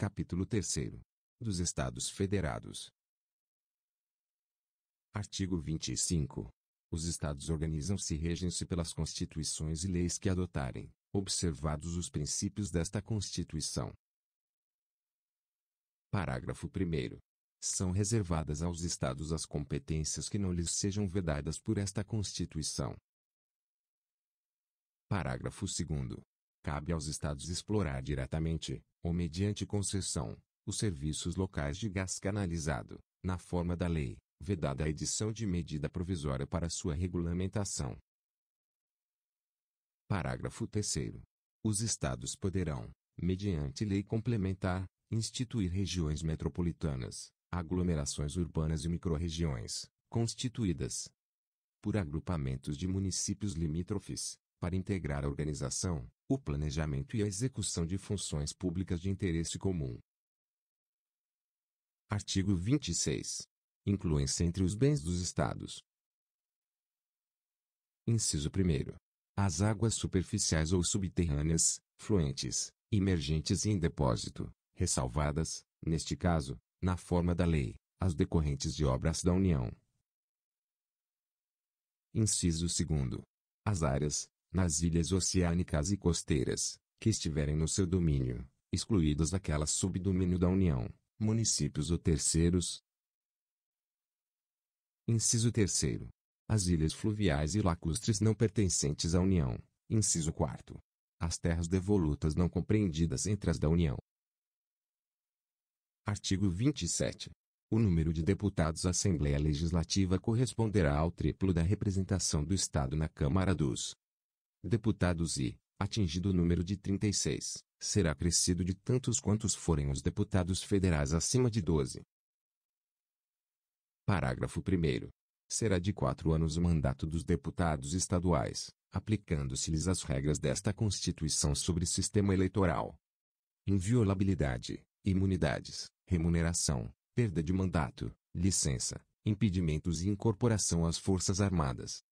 Capítulo 3 Dos Estados Federados Artigo 25. Os Estados organizam-se e regem-se pelas constituições e leis que adotarem, observados os princípios desta Constituição. Parágrafo 1. São reservadas aos Estados as competências que não lhes sejam vedadas por esta Constituição. Parágrafo 2. Cabe aos estados explorar diretamente, ou mediante concessão, os serviços locais de gás canalizado, na forma da lei, vedada a edição de medida provisória para sua regulamentação. Parágrafo 3 Os estados poderão, mediante lei complementar, instituir regiões metropolitanas, aglomerações urbanas e microrregiões, constituídas por agrupamentos de municípios limítrofes, para integrar a organização, o planejamento e a execução de funções públicas de interesse comum. Artigo 26. se entre os bens dos Estados. Inciso 1. As águas superficiais ou subterrâneas, fluentes, emergentes e em depósito, ressalvadas, neste caso, na forma da lei, as decorrentes de obras da União. Inciso 2. As áreas, nas ilhas oceânicas e costeiras, que estiverem no seu domínio, excluídas daquelas subdomínio da União, municípios ou terceiros. Inciso 3 As ilhas fluviais e lacustres não pertencentes à União. Inciso 4 As terras devolutas não compreendidas entre as da União. Artigo 27 o número de deputados à Assembleia Legislativa corresponderá ao triplo da representação do Estado na Câmara dos deputados e, atingido o número de 36, será crescido de tantos quantos forem os deputados federais acima de 12. Parágrafo 1. Será de quatro anos o mandato dos deputados estaduais, aplicando-se-lhes as regras desta Constituição sobre sistema eleitoral. Inviolabilidade, imunidades, remuneração, perda de mandato, licença, impedimentos e incorporação às Forças Armadas.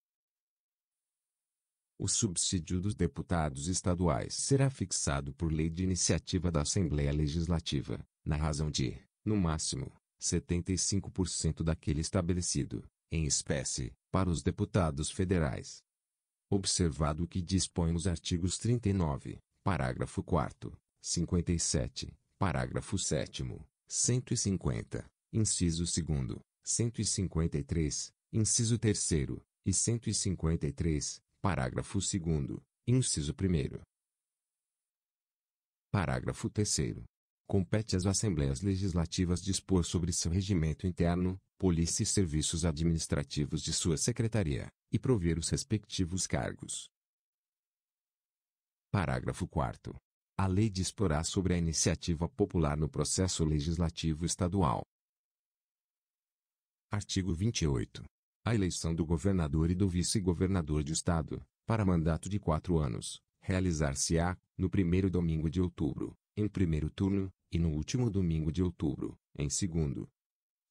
O subsídio dos deputados estaduais será fixado por lei de iniciativa da Assembleia Legislativa, na razão de, no máximo, 75% daquele estabelecido, em espécie, para os deputados federais. Observado o que dispõe os artigos 39, parágrafo 4, 57, parágrafo 7, 150, inciso 2, 153, inciso 3 e 153, Parágrafo 2 Inciso 1 Parágrafo 3 Compete às Assembleias Legislativas dispor sobre seu regimento interno, polícia e serviços administrativos de sua secretaria, e prover os respectivos cargos. Parágrafo 4 a lei disporá sobre a iniciativa popular no processo legislativo estadual. Artigo 28. A eleição do governador e do vice-governador de Estado, para mandato de quatro anos, realizar-se-á, no primeiro domingo de outubro, em primeiro turno, e no último domingo de outubro, em segundo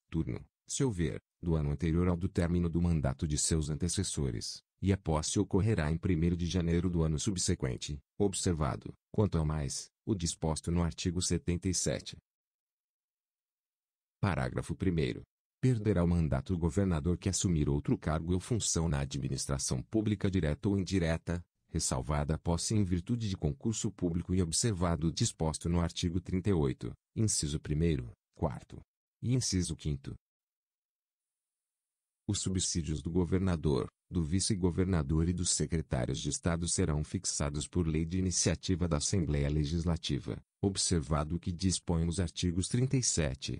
turno, se houver, do ano anterior ao do término do mandato de seus antecessores, e a posse ocorrerá em primeiro de janeiro do ano subsequente, observado, quanto ao mais, o disposto no artigo 77. Parágrafo 1 perderá o mandato o governador que assumir outro cargo ou função na administração pública direta ou indireta, ressalvada a posse em virtude de concurso público e observado o disposto no artigo 38, inciso 1 4 e inciso 5 Os subsídios do governador, do vice-governador e dos secretários de Estado serão fixados por lei de iniciativa da Assembleia Legislativa, observado o que dispõem os artigos 37,